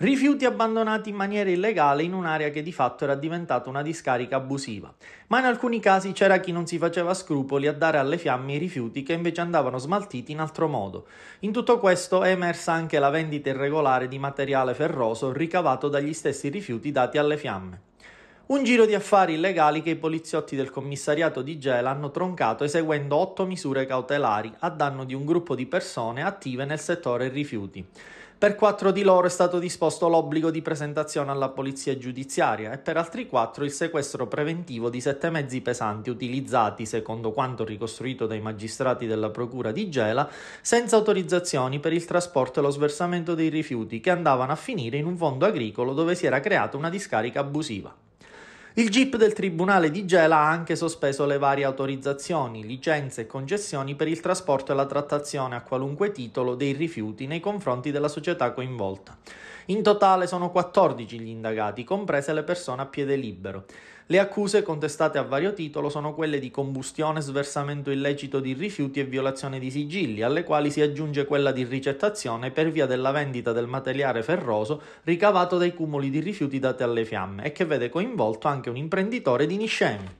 Rifiuti abbandonati in maniera illegale in un'area che di fatto era diventata una discarica abusiva, ma in alcuni casi c'era chi non si faceva scrupoli a dare alle fiamme i rifiuti che invece andavano smaltiti in altro modo. In tutto questo è emersa anche la vendita irregolare di materiale ferroso ricavato dagli stessi rifiuti dati alle fiamme. Un giro di affari illegali che i poliziotti del commissariato di Gela hanno troncato eseguendo otto misure cautelari a danno di un gruppo di persone attive nel settore rifiuti. Per quattro di loro è stato disposto l'obbligo di presentazione alla polizia giudiziaria e per altri quattro il sequestro preventivo di sette mezzi pesanti utilizzati, secondo quanto ricostruito dai magistrati della Procura di Gela, senza autorizzazioni per il trasporto e lo sversamento dei rifiuti che andavano a finire in un fondo agricolo dove si era creata una discarica abusiva. Il GIP del Tribunale di Gela ha anche sospeso le varie autorizzazioni, licenze e concessioni per il trasporto e la trattazione a qualunque titolo dei rifiuti nei confronti della società coinvolta. In totale sono 14 gli indagati, comprese le persone a piede libero. Le accuse contestate a vario titolo sono quelle di combustione, sversamento illecito di rifiuti e violazione di sigilli, alle quali si aggiunge quella di ricettazione per via della vendita del materiale ferroso ricavato dai cumuli di rifiuti dati alle fiamme e che vede coinvolto anche anche un imprenditore di Niscemi.